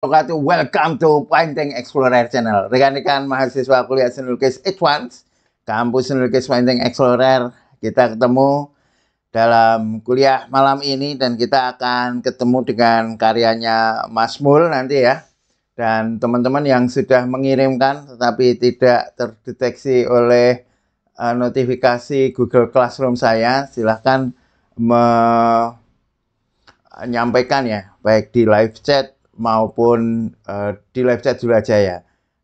wabarakatuh. Welcome to Painting Explorer Channel. Rekan-rekan mahasiswa kuliah seni lukis Advance, kampus seni lukis Painting Explorer. Kita ketemu dalam kuliah malam ini dan kita akan ketemu dengan karyanya Mas Mul nanti ya. Dan teman-teman yang sudah mengirimkan tetapi tidak terdeteksi oleh eh, notifikasi Google Classroom saya, silahkan menyampaikan ya, baik di live chat maupun uh, di live chat Jura aja ya.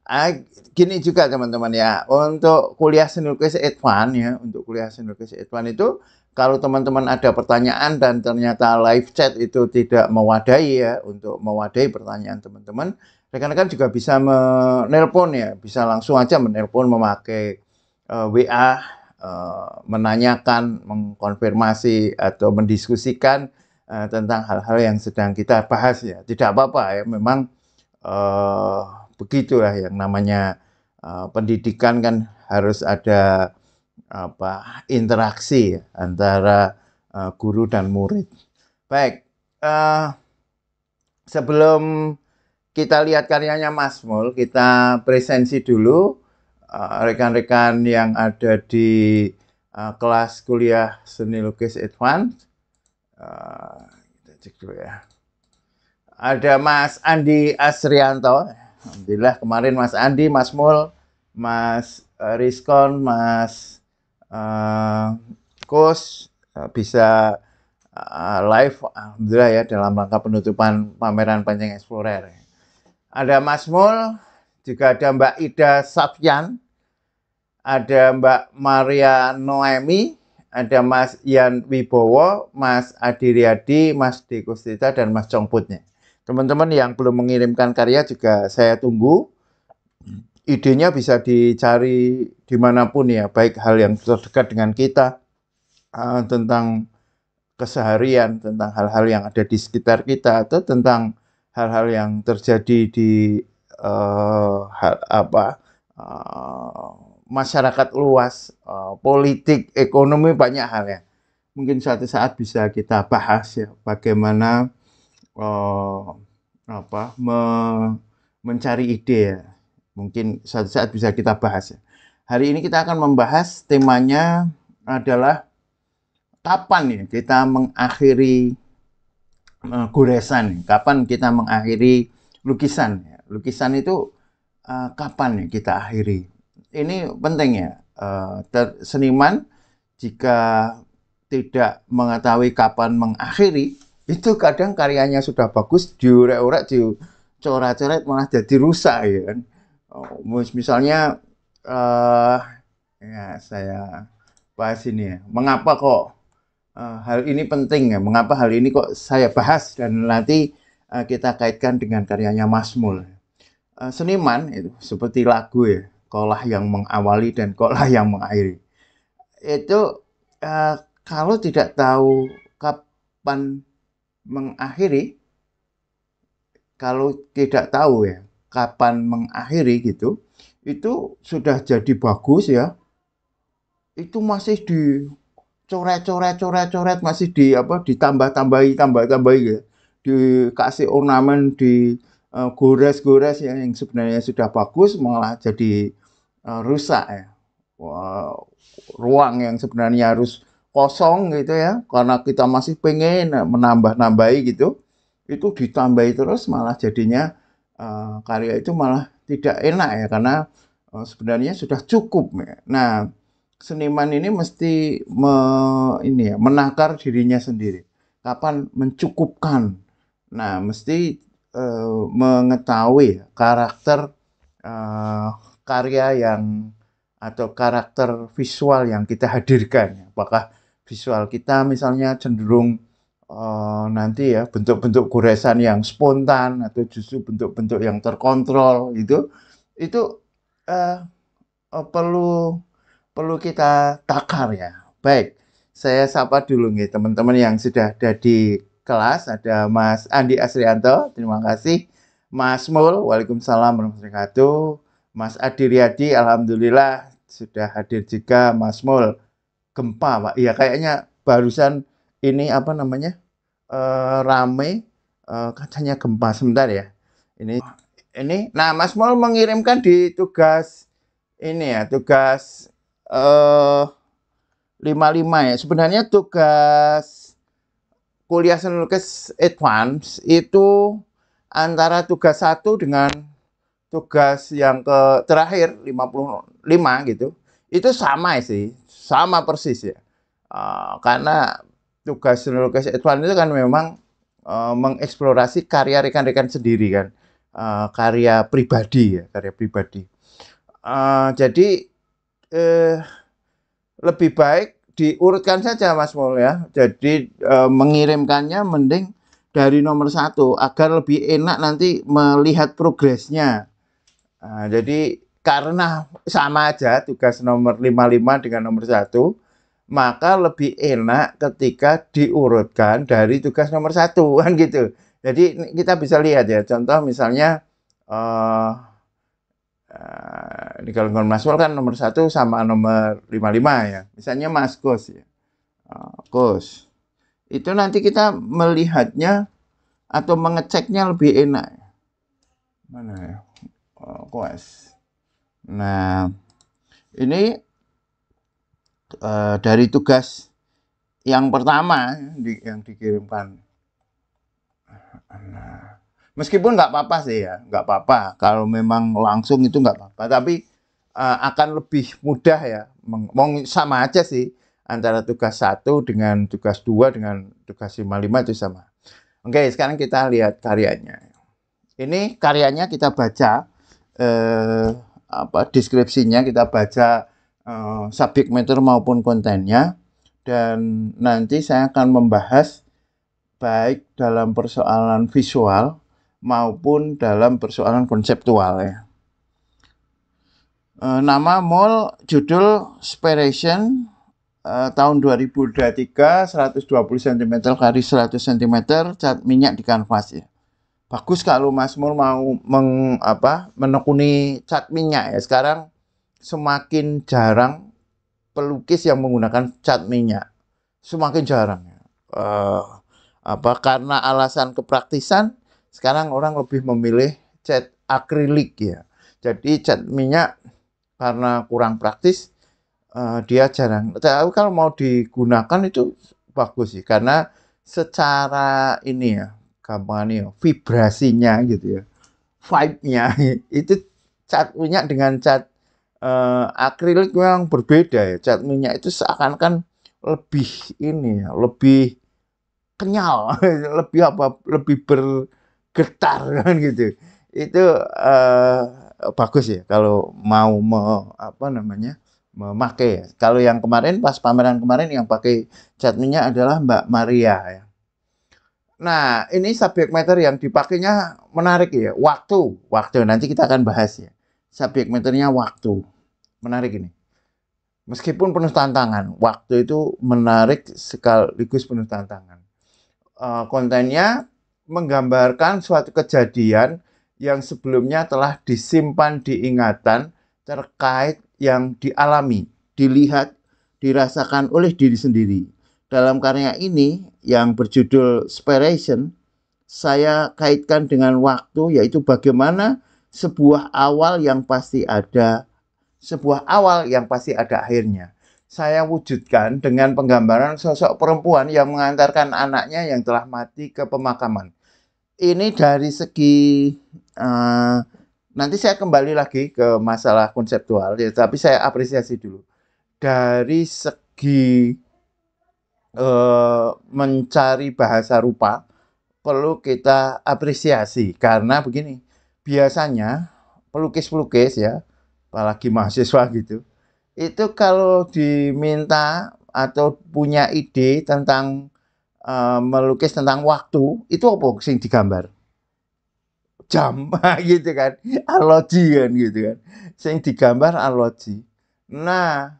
Ah, gini juga teman-teman ya, untuk kuliah seni lukis Edvan ya, untuk kuliah seni lukis Edvan itu kalau teman-teman ada pertanyaan dan ternyata live chat itu tidak mewadahi ya untuk mewadahi pertanyaan teman-teman, rekan-rekan juga bisa menelpon ya, bisa langsung aja menelpon memakai uh, eh, WA, uh, eh, menanyakan, mengkonfirmasi atau mendiskusikan Eh, tentang hal-hal yang sedang kita bahas ya. Tidak apa-apa ya, memang uh, begitulah yang namanya uh, pendidikan kan harus ada apa interaksi ya, antara uh, guru dan murid. Baik, uh, sebelum kita lihat karyanya Mas Mul, kita presensi dulu rekan-rekan uh, yang ada di uh, kelas kuliah seni lukis advance kita cek dulu ya. Ada Mas Andi Asrianto. Alhamdulillah kemarin Mas Andi, Mas Mul, Mas eh, Rizkon, Mas uh, Kus eh, bisa live alhamdulillah ya dalam rangka penutupan pameran Panjang Explorer. Ada Mas Mul, juga ada Mbak Ida Safyan, ada Mbak Maria Noemi, ada Mas Ian Wibowo, Mas Adi Riyadi, Mas Dekustita, dan Mas Congputnya. Teman-teman yang belum mengirimkan karya juga saya tunggu. Idenya bisa dicari dimanapun ya, baik hal yang terdekat dengan kita, eh, tentang keseharian, tentang hal-hal yang ada di sekitar kita, atau tentang hal-hal yang terjadi di uh, hal, apa uh, masyarakat luas, uh, politik, ekonomi banyak hal ya. Mungkin suatu saat bisa kita bahas ya bagaimana uh, apa me mencari ide ya. Mungkin suatu saat bisa kita bahas ya. Hari ini kita akan membahas temanya adalah kapan ya kita mengakhiri uh, goresan, ya. kapan kita mengakhiri lukisan. Ya. Lukisan itu uh, kapan ya kita akhiri? ini penting ya uh, seniman jika tidak mengetahui kapan mengakhiri itu kadang karyanya sudah bagus diurek-urek dicoret-coret malah jadi rusak ya kan oh, misalnya uh, ya saya bahas ini ya mengapa kok uh, hal ini penting ya mengapa hal ini kok saya bahas dan nanti uh, kita kaitkan dengan karyanya Masmul uh, seniman itu seperti lagu ya kolah yang mengawali dan kolah yang mengakhiri. Itu uh, kalau tidak tahu kapan mengakhiri, kalau tidak tahu ya kapan mengakhiri gitu, itu sudah jadi bagus ya. Itu masih di coret coret coret coret masih di apa ditambah tambahi tambah tambahi ya. Gitu. dikasih ornamen di Eh, gores-gores yang sebenarnya sudah bagus malah jadi eh, rusak ya. Ruang yang sebenarnya harus kosong gitu ya karena kita masih pengen menambah-nambahi gitu itu ditambahi terus malah jadinya eh, karya itu malah tidak enak ya karena sebenarnya sudah cukup ya. Nah seniman ini mesti me, ini ya menakar dirinya sendiri kapan mencukupkan. Nah mesti Eh, mengetahui karakter uh, karya yang atau karakter visual yang kita hadirkan. Apakah visual kita misalnya cenderung uh, nanti ya bentuk-bentuk goresan yang spontan atau justru bentuk-bentuk yang terkontrol itu itu uh, uh, perlu perlu kita takar ya. Baik, saya sapa dulu nih teman-teman yang sudah ada di kelas ada Mas Andi Asrianto, terima kasih. Mas Mul, Waalaikumsalam warahmatullahi wabarakatuh. Mas Adi Riyadi, Alhamdulillah sudah hadir juga Mas Mul. Gempa, Pak. Iya, kayaknya barusan ini apa namanya? E, rame e, eh, katanya gempa sebentar ya. Ini ini nah Mas Mul mengirimkan di tugas ini ya, tugas eh 55 ya. Sebenarnya tugas kuliah seni lukis advance itu antara tugas satu dengan tugas yang ke terakhir 55 gitu itu sama sih sama persis ya uh, karena tugas seni lukis advance itu kan memang uh, mengeksplorasi karya rekan-rekan sendiri kan uh, karya pribadi ya karya pribadi uh, jadi uh, lebih baik diurutkan saja Mas Mul ya. Jadi e, mengirimkannya mending dari nomor satu agar lebih enak nanti melihat progresnya. Nah, jadi karena sama aja tugas nomor 55 dengan nomor satu maka lebih enak ketika diurutkan dari tugas nomor satu kan gitu. Jadi kita bisa lihat ya contoh misalnya uh, di eh, kalangan Maswal kan nomor satu sama nomor 55 ya. Misalnya Mas Kos ya. Kos. Eh, Itu nanti kita melihatnya atau mengeceknya lebih enak. Ya. Mana ya? Kos. Oh, nah, ini uh, dari tugas yang pertama ya, yang dikirimkan. Nah, Meskipun nggak apa-apa sih ya, nggak apa-apa. Kalau memang langsung itu nggak apa-apa, tapi uh, akan lebih mudah ya. Mau sama aja sih antara tugas satu dengan tugas dua dengan tugas lima lima itu sama. Oke, sekarang kita lihat karyanya. Ini karyanya kita baca eh, apa deskripsinya kita baca eh, subjek matter maupun kontennya dan nanti saya akan membahas baik dalam persoalan visual maupun dalam persoalan konseptual ya. E, nama mall judul Spiration e, tahun 2023 120 cm kali 100 cm cat minyak di kanvas ya. Bagus kalau Mas Mul mau meng, apa, menekuni cat minyak ya. Sekarang semakin jarang pelukis yang menggunakan cat minyak. Semakin jarang ya. E, apa karena alasan kepraktisan sekarang orang lebih memilih cat akrilik ya jadi cat minyak karena kurang praktis uh, dia jarang tapi kalau mau digunakan itu bagus sih karena secara ini ya gampangnya vibrasinya gitu ya vibe-nya itu cat minyak dengan cat uh, akrilik memang berbeda ya cat minyak itu seakan-akan lebih ini ya lebih kenyal lebih apa lebih ber getar kan gitu itu uh, bagus ya kalau mau me, apa namanya memakai ya. kalau yang kemarin pas pameran kemarin yang pakai cat minyak adalah Mbak Maria ya nah ini subject matter yang dipakainya menarik ya waktu waktu nanti kita akan bahas ya subject matternya waktu menarik ini meskipun penuh tantangan waktu itu menarik sekaligus penuh tantangan uh, kontennya menggambarkan suatu kejadian yang sebelumnya telah disimpan di ingatan terkait yang dialami, dilihat, dirasakan oleh diri sendiri. Dalam karya ini yang berjudul Spiration, saya kaitkan dengan waktu yaitu bagaimana sebuah awal yang pasti ada sebuah awal yang pasti ada akhirnya. Saya wujudkan dengan penggambaran sosok perempuan yang mengantarkan anaknya yang telah mati ke pemakaman ini dari segi uh, nanti saya kembali lagi ke masalah konseptual ya, tapi saya apresiasi dulu dari segi uh, mencari bahasa rupa perlu kita apresiasi karena begini biasanya pelukis-pelukis ya apalagi mahasiswa gitu itu kalau diminta atau punya ide tentang uh, melukis tentang waktu itu apa sing digambar jam gitu kan analogi kan gitu kan sing digambar aloji. nah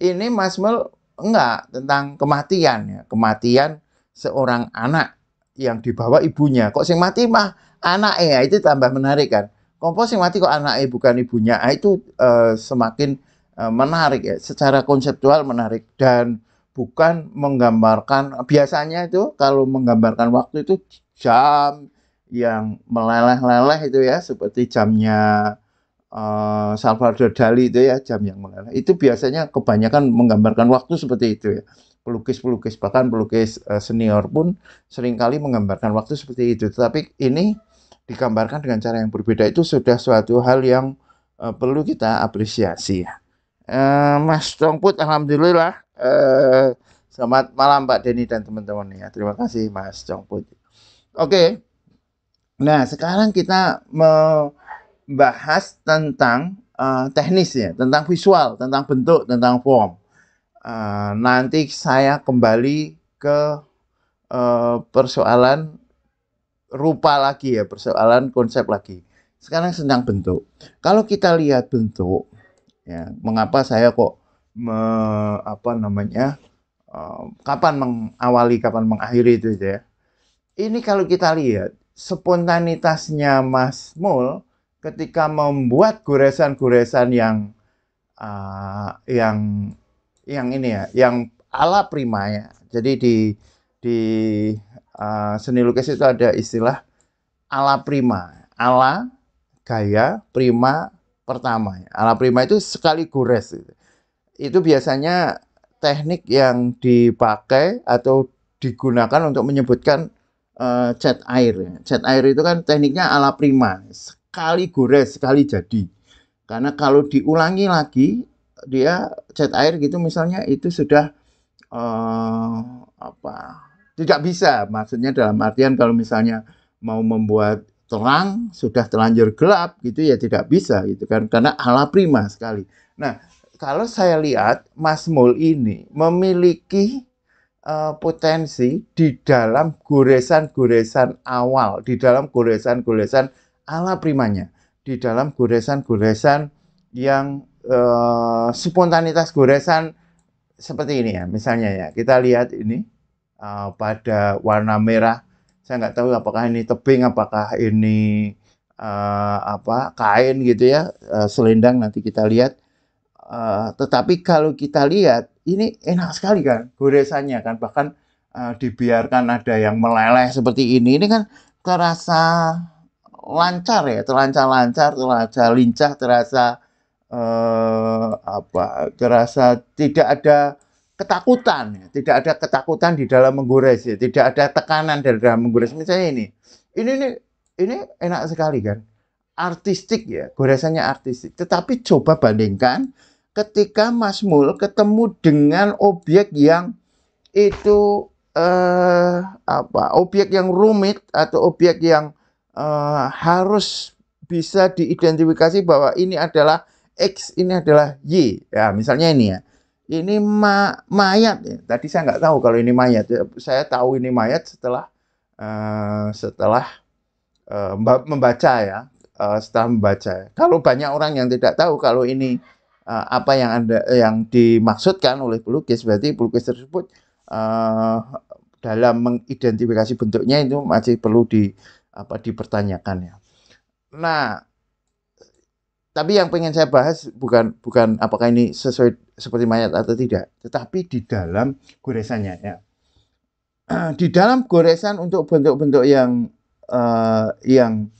ini Mas Mel enggak tentang kematian ya kematian seorang anak yang dibawa ibunya kok sing mati mah anak ya itu tambah menarik kan kompos sing mati kok anaknya bukan ibunya ah, itu uh, semakin uh, menarik ya secara konseptual menarik dan bukan menggambarkan biasanya itu kalau menggambarkan waktu itu jam yang meleleh-leleh itu ya seperti jamnya uh, Salvador Dali itu ya jam yang meleleh itu biasanya kebanyakan menggambarkan waktu seperti itu ya pelukis-pelukis bahkan pelukis uh, senior pun seringkali menggambarkan waktu seperti itu tetapi ini digambarkan dengan cara yang berbeda itu sudah suatu hal yang uh, perlu kita apresiasi ya uh, Mas Tongput alhamdulillah Eh, selamat malam Pak Denny dan teman-teman ya. Terima kasih Mas Jongput. Oke. Nah, sekarang kita membahas tentang uh, ya, tentang visual, tentang bentuk, tentang form. Uh, nanti saya kembali ke uh, persoalan rupa lagi ya, persoalan konsep lagi. Sekarang sedang bentuk. Kalau kita lihat bentuk, ya, mengapa saya kok me, apa namanya uh, kapan mengawali kapan mengakhiri itu ya ini kalau kita lihat spontanitasnya Mas Mul ketika membuat goresan-goresan yang uh, yang yang ini ya yang ala prima ya jadi di di uh, seni lukis itu ada istilah ala prima ala gaya prima pertama ya. ala prima itu sekali gores gitu itu biasanya teknik yang dipakai atau digunakan untuk menyebutkan uh, cat air. Ya. Cat air itu kan tekniknya ala prima, sekali gores, sekali jadi. Karena kalau diulangi lagi, dia cat air gitu misalnya itu sudah uh, apa tidak bisa. Maksudnya dalam artian kalau misalnya mau membuat terang sudah terlanjur gelap gitu ya tidak bisa gitu kan karena ala prima sekali. Nah, kalau saya lihat Mas Mul ini memiliki uh, potensi di dalam goresan-goresan awal, di dalam goresan-goresan ala primanya, di dalam goresan-goresan yang uh, spontanitas goresan seperti ini ya, misalnya ya kita lihat ini uh, pada warna merah, saya nggak tahu apakah ini tebing, apakah ini uh, apa kain gitu ya, uh, selendang nanti kita lihat Uh, tetapi kalau kita lihat ini enak sekali kan goresannya kan bahkan uh, dibiarkan ada yang meleleh seperti ini ini kan terasa lancar ya terlancar lancar terasa lincah terasa uh, apa terasa tidak ada ketakutan ya. tidak ada ketakutan di dalam menggores ya tidak ada tekanan dari dalam menggores misalnya ini ini ini ini enak sekali kan artistik ya goresannya artistik tetapi coba bandingkan ketika Mas Mul ketemu dengan objek yang itu eh, apa objek yang rumit atau objek yang eh, harus bisa diidentifikasi bahwa ini adalah X ini adalah Y ya misalnya ini ya ini ma mayat ya. tadi saya nggak tahu kalau ini mayat ya, saya tahu ini mayat setelah uh, setelah uh, membaca ya uh, setelah membaca ya. kalau banyak orang yang tidak tahu kalau ini uh, apa yang anda yang dimaksudkan oleh pelukis berarti pelukis tersebut uh, dalam mengidentifikasi bentuknya itu masih perlu di apa dipertanyakan ya. Nah, tapi yang pengen saya bahas bukan bukan apakah ini sesuai seperti mayat atau tidak, tetapi di dalam goresannya ya. Di dalam goresan untuk bentuk-bentuk yang uh, yang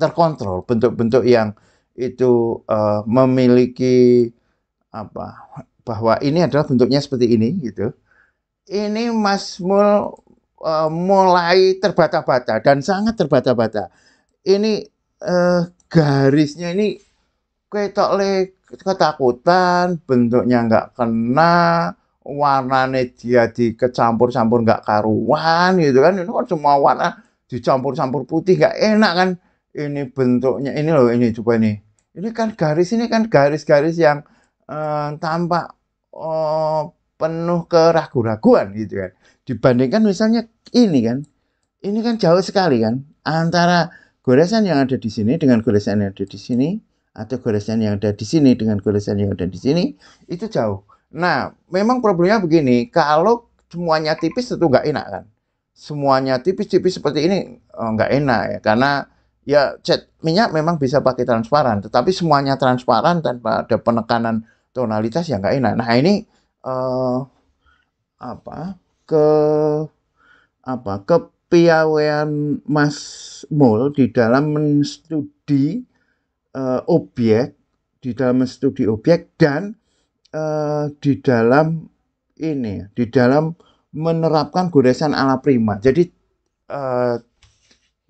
terkontrol, bentuk-bentuk yang uh, itu uh, memiliki apa bahwa ini adalah bentuknya seperti ini gitu. Ini Mas uh, mulai terbata-bata dan sangat terbata-bata. Ini uh, garisnya ini ketok ketakutan, bentuknya nggak kena, warnanya dia dikecampur-campur nggak karuan gitu kan. Ini kan semua warna dicampur-campur putih nggak enak kan ini bentuknya ini loh ini coba ini ini kan garis ini kan garis-garis yang uh, tampak uh, penuh keraguan-raguan gitu kan dibandingkan misalnya ini kan ini kan jauh sekali kan antara goresan yang ada di sini dengan goresan yang ada di sini atau goresan yang ada di sini dengan goresan yang ada di sini itu jauh nah memang problemnya begini kalau semuanya tipis itu nggak enak kan semuanya tipis-tipis seperti ini eh, nggak oh, enak ya karena ya cat minyak memang bisa pakai transparan tetapi semuanya transparan tanpa ada penekanan tonalitas yang nggak enak nah ini uh, apa ke apa kepiawaian Mas Mul di dalam menstudi uh, eh, objek di dalam studi objek dan uh, di dalam ini di dalam menerapkan goresan ala prima. Jadi uh,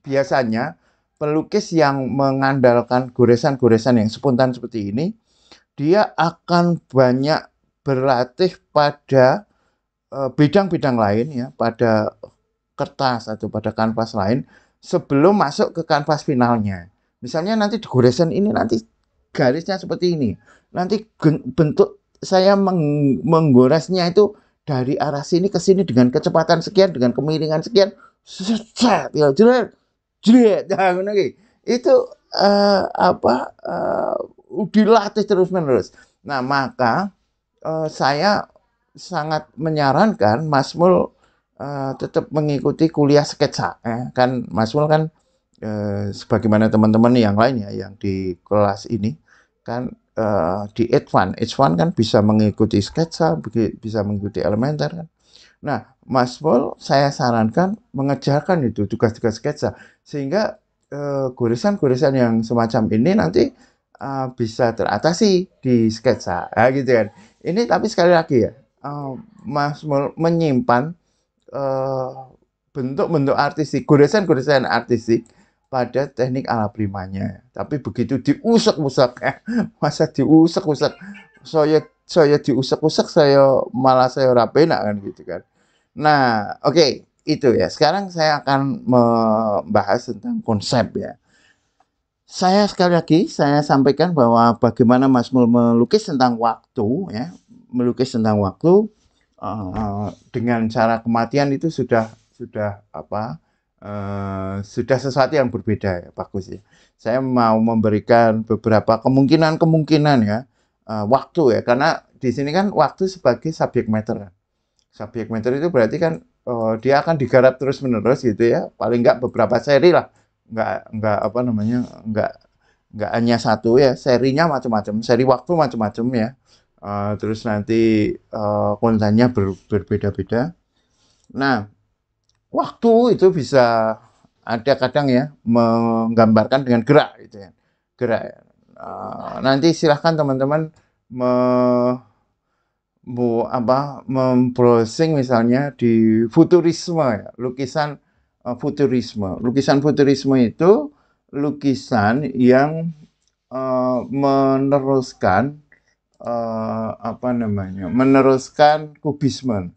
biasanya pelukis yang mengandalkan goresan-goresan yang spontan seperti ini, dia akan banyak berlatih pada e, bidang-bidang lain ya, pada kertas atau pada kanvas lain sebelum masuk ke kanvas finalnya. Misalnya nanti goresan ini nanti garisnya seperti ini. Nanti bentuk saya meng menggoresnya itu dari arah sini ke sini dengan kecepatan sekian, dengan kemiringan sekian, ya, jelas jret nah, ngono iki. itu uh, apa uh, dilatih terus menerus nah maka uh, saya sangat menyarankan Mas Mul uh, tetap mengikuti kuliah sketsa eh, kan Mas Mul kan uh, sebagaimana teman-teman yang lainnya yang di kelas ini kan uh, di H1 H1 kan bisa mengikuti sketsa bisa mengikuti elementer kan Nah, Mas Paul saya sarankan mengejarkan itu tugas-tugas sketsa sehingga eh, goresan-goresan yang semacam ini nanti uh, bisa teratasi di sketsa ya, gitu kan ini tapi sekali lagi ya uh, mas menyimpan bentuk-bentuk uh, artistik goresan-goresan artistik pada teknik ala primanya tapi begitu diusek-usek eh, masa diusek-usek saya saya diusek-usek saya malah saya rapenak kan gitu kan nah oke okay itu ya. Sekarang saya akan membahas tentang konsep ya. Saya sekali lagi saya sampaikan bahwa bagaimana Mas Mul melukis tentang waktu ya, melukis tentang waktu uh, dengan cara kematian itu sudah sudah apa? Uh, sudah sesuatu yang berbeda ya, bagus ya. Saya mau memberikan beberapa kemungkinan-kemungkinan ya uh, waktu ya, karena di sini kan waktu sebagai subjek meter Subjek meter itu berarti kan uh, dia akan digarap terus menerus gitu ya paling nggak beberapa seri lah nggak nggak apa namanya nggak nggak hanya satu ya serinya macam-macam seri waktu macam-macam ya uh, terus nanti uh, kontennya ber, berbeda-beda nah waktu itu bisa ada kadang ya menggambarkan dengan gerak gitu ya gerak uh, nanti silahkan teman-teman bu apa memprosing misalnya di futurisme ya, lukisan uh, futurisme. Lukisan futurisme itu lukisan yang uh, meneruskan uh, apa namanya? meneruskan kubisme.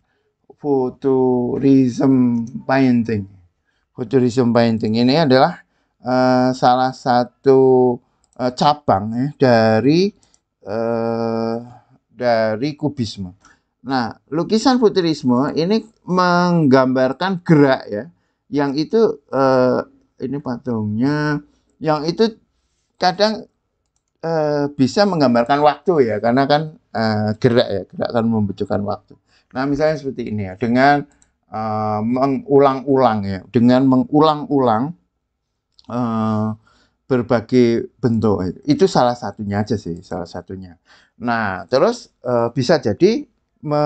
Futurism painting. Futurism painting ini adalah uh, salah satu uh, cabang ya dari uh, dari kubisme. Nah, lukisan futurisme ini menggambarkan gerak ya, yang itu eh, ini patungnya, yang itu kadang eh, bisa menggambarkan waktu ya, karena kan eh, gerak ya, gerak kan membutuhkan waktu. Nah, misalnya seperti ini ya, dengan eh, mengulang-ulang ya, dengan mengulang-ulang eh, berbagai bentuk itu salah satunya aja sih, salah satunya. Nah, terus e, bisa jadi me,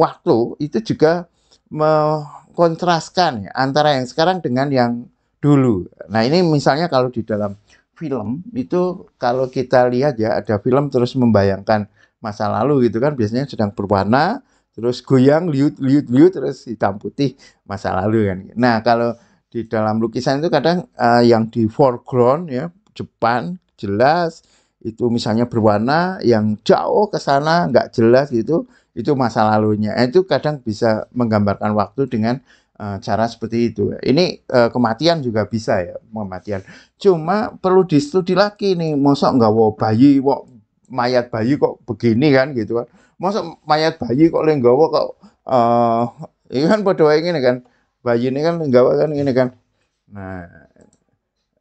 waktu itu juga mengkontraskan ya, antara yang sekarang dengan yang dulu. Nah, ini misalnya kalau di dalam film itu kalau kita lihat ya ada film terus membayangkan masa lalu gitu kan biasanya sedang berwarna terus goyang liut liut liut terus hitam putih masa lalu kan. Nah, kalau di dalam lukisan itu kadang uh, yang di foreground ya depan jelas itu misalnya berwarna yang jauh ke sana nggak jelas gitu itu masa lalunya eh, itu kadang bisa menggambarkan waktu dengan uh, cara seperti itu ini uh, kematian juga bisa ya kematian cuma perlu disetujui lagi nih mosok nggak wo bayi wo mayat bayi kok begini kan gitu kan mosok mayat bayi kok lenggawa kok uh, ini kan berdoa ini kan bayi ini kan lenggawa kan ini kan nah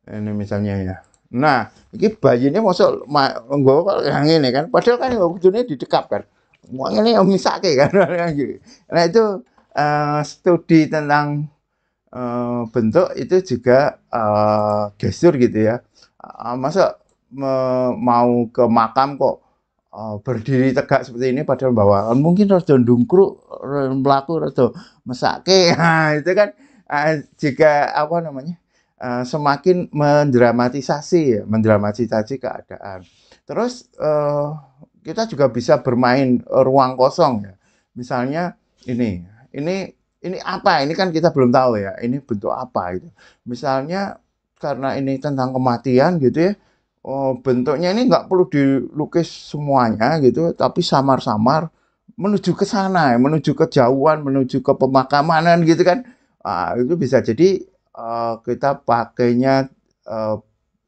ini misalnya ya Nah, ini bayi ini masuk nggowo kok ini kan. Padahal kan ya kudune didekap kan. Mau ini yang misake kan. kan gitu. Nah, itu uh, studi tentang uh, bentuk itu juga uh, gestur gitu ya. Uh, masa me mau ke makam kok uh, berdiri tegak seperti ini padahal bawaan mungkin harus dungkruk, melaku atau mesake. Nah, itu kan uh, jika apa namanya? Eh, semakin mendramatisasi ya, mendramatisasi keadaan. Terus uh, kita juga bisa bermain ruang kosong ya. Misalnya ini, ini ini apa? Ini kan kita belum tahu ya. Ini bentuk apa gitu. Misalnya karena ini tentang kematian gitu ya. Oh, bentuknya ini nggak perlu dilukis semuanya gitu, tapi samar-samar menuju ke sana, ya, menuju ke jauhan, menuju ke pemakamanan gitu kan. Ah, itu bisa jadi Eh, kita pakainya uh,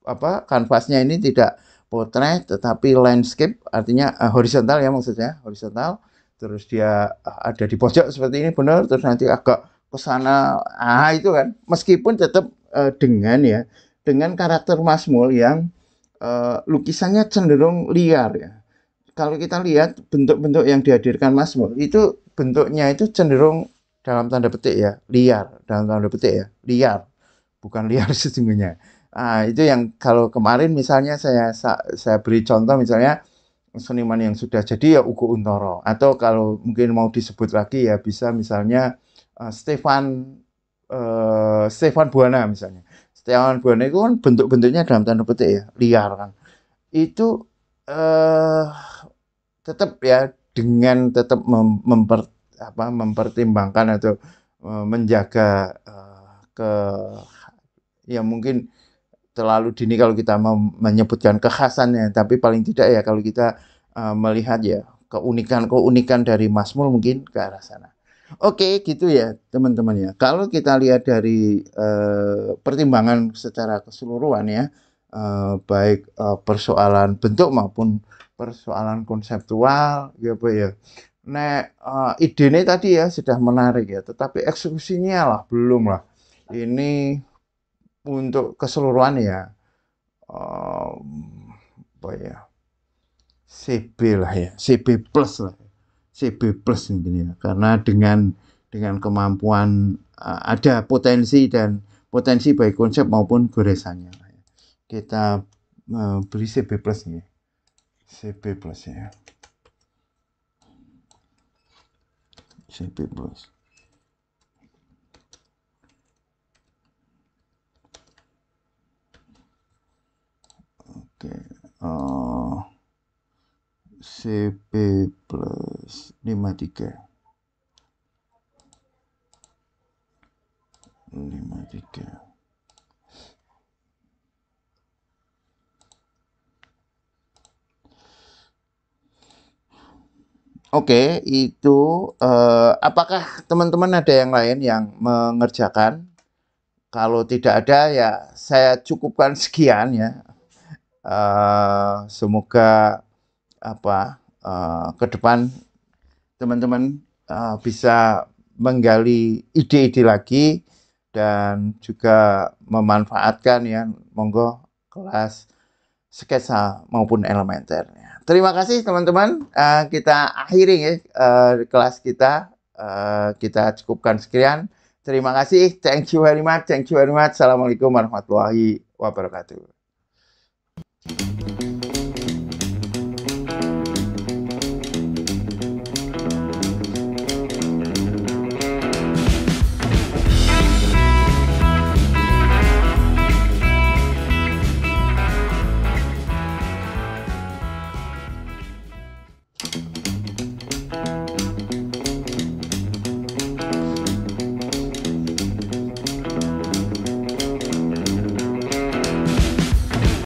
apa kanvasnya ini tidak potret tetapi landscape artinya uh, horizontal ya maksudnya horizontal terus dia ada di pojok seperti ini benar terus nanti agak ke sana ah itu kan meskipun tetap uh, dengan ya dengan karakter Masmul yang uh, lukisannya cenderung liar ya kalau kita lihat bentuk-bentuk yang dihadirkan Masmul itu bentuknya itu cenderung dalam tanda petik ya liar dalam tanda petik ya liar bukan liar sesungguhnya nah, itu yang kalau kemarin misalnya saya saya beri contoh misalnya seniman yang sudah jadi ya Ugo Untoro atau kalau mungkin mau disebut lagi ya bisa misalnya uh, Stefan uh, Stefan Buana misalnya Stefan Buana itu kan bentuk-bentuknya dalam tanda petik ya liar kan itu uh, tetap ya dengan tetap mem memper apa mempertimbangkan atau e, menjaga uh, ke ya mungkin terlalu dini kalau kita mau menyebutkan kekhasannya tapi paling tidak ya kalau kita uh, melihat ya keunikan-keunikan dari Masmur mungkin ke arah sana. Oke, okay, gitu ya teman-teman ya. Kalau kita lihat dari uh, pertimbangan secara keseluruhan ya uh, baik uh, persoalan bentuk maupun persoalan konseptual gitu ya nek uh, eh, ini tadi ya sudah menarik ya, tetapi eksekusinya lah belum lah. Ini untuk keseluruhan ya, um, apa ya, CB lah ya, CB plus lah, ya. CB plus ini ya, karena dengan dengan kemampuan uh, ada potensi dan potensi baik konsep maupun goresannya. Ya. Kita uh, beri CB plus nih, ya. CB plus ya. CP bos oke uh, CP plus 53 Oke, okay, itu eh, apakah teman-teman ada yang lain yang mengerjakan? Kalau tidak ada ya saya cukupkan sekian ya. Eh, semoga apa uh, ke depan teman-teman uh, bisa menggali ide-ide lagi dan juga memanfaatkan ya monggo kelas sketsa maupun elementernya terima kasih teman-teman. Uh, kita akhiri ya uh, kelas kita. Uh, kita cukupkan sekian. Terima kasih. Thank you very much. Thank you very much. Assalamualaikum warahmatullahi wabarakatuh.